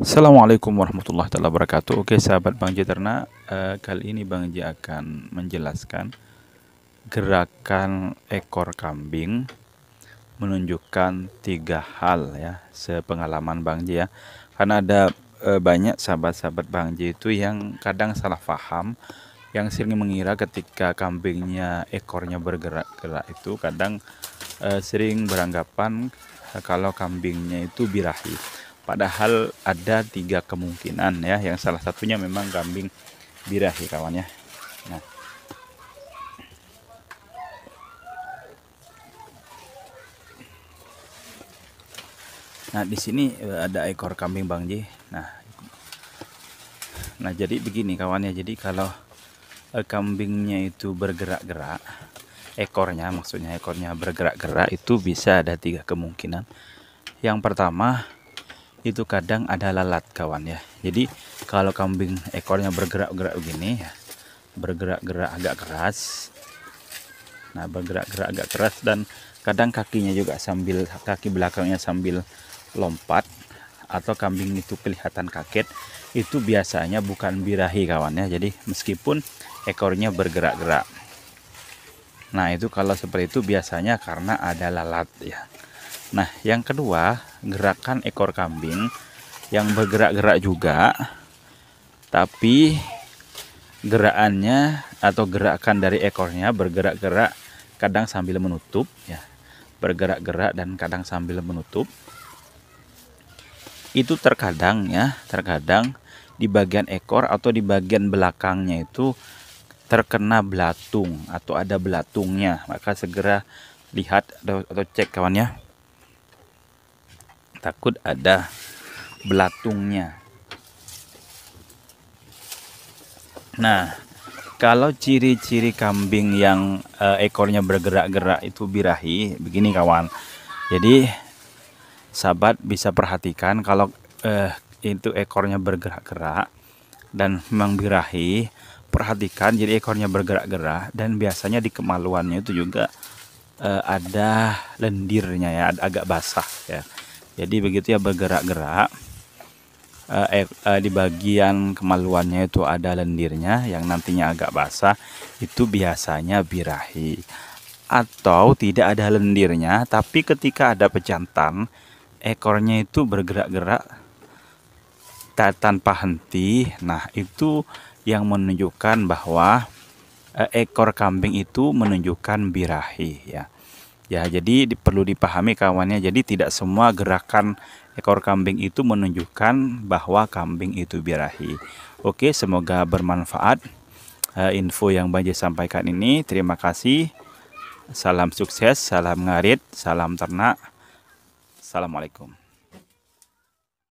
Assalamualaikum warahmatullahi wabarakatuh. Oke, sahabat Bang Jeterna, eh, kali ini Bang J akan menjelaskan gerakan ekor kambing menunjukkan tiga hal ya, sepengalaman Bang J ya. Karena ada eh, banyak sahabat-sahabat Bang J itu yang kadang salah paham, yang sering mengira ketika kambingnya ekornya bergerak-gerak itu kadang eh, sering beranggapan kalau kambingnya itu birahi Padahal ada tiga kemungkinan ya, yang salah satunya memang kambing birahi kawannya. Nah. Nah, di sini eh, ada ekor kambing Bang J. Nah. Nah, jadi begini kawannya. Jadi kalau eh, kambingnya itu bergerak-gerak, ekornya maksudnya ekornya bergerak-gerak itu bisa ada tiga kemungkinan. Yang pertama itu kadang ada lalat kawan ya jadi kalau kambing ekornya bergerak-gerak begini ya bergerak-gerak agak keras nah bergerak-gerak agak keras dan kadang kakinya juga sambil kaki belakangnya sambil lompat atau kambing itu kelihatan kaget itu biasanya bukan birahi kawan ya jadi meskipun ekornya bergerak-gerak nah itu kalau seperti itu biasanya karena ada lalat ya Nah, yang kedua, gerakan ekor kambing yang bergerak-gerak juga, tapi gerakannya atau gerakan dari ekornya bergerak-gerak kadang sambil menutup, ya, bergerak-gerak dan kadang sambil menutup. Itu terkadang ya, terkadang di bagian ekor atau di bagian belakangnya itu terkena belatung atau ada belatungnya, maka segera lihat atau, atau cek kawannya takut ada belatungnya nah kalau ciri-ciri kambing yang e, ekornya bergerak-gerak itu birahi begini kawan jadi sahabat bisa perhatikan kalau eh, itu ekornya bergerak-gerak dan memang birahi perhatikan jadi ekornya bergerak-gerak dan biasanya di kemaluannya itu juga eh, ada lendirnya ya agak basah ya jadi begitu ya bergerak-gerak eh, eh, eh, di bagian kemaluannya itu ada lendirnya yang nantinya agak basah itu biasanya birahi atau tidak ada lendirnya tapi ketika ada pejantan ekornya itu bergerak-gerak tanpa henti nah itu yang menunjukkan bahwa eh, ekor kambing itu menunjukkan birahi ya Ya, jadi perlu dipahami kawannya. Jadi tidak semua gerakan ekor kambing itu menunjukkan bahwa kambing itu birahi. Oke, semoga bermanfaat uh, info yang banyak sampaikan ini. Terima kasih. Salam sukses, salam ngarit, salam ternak. Assalamualaikum.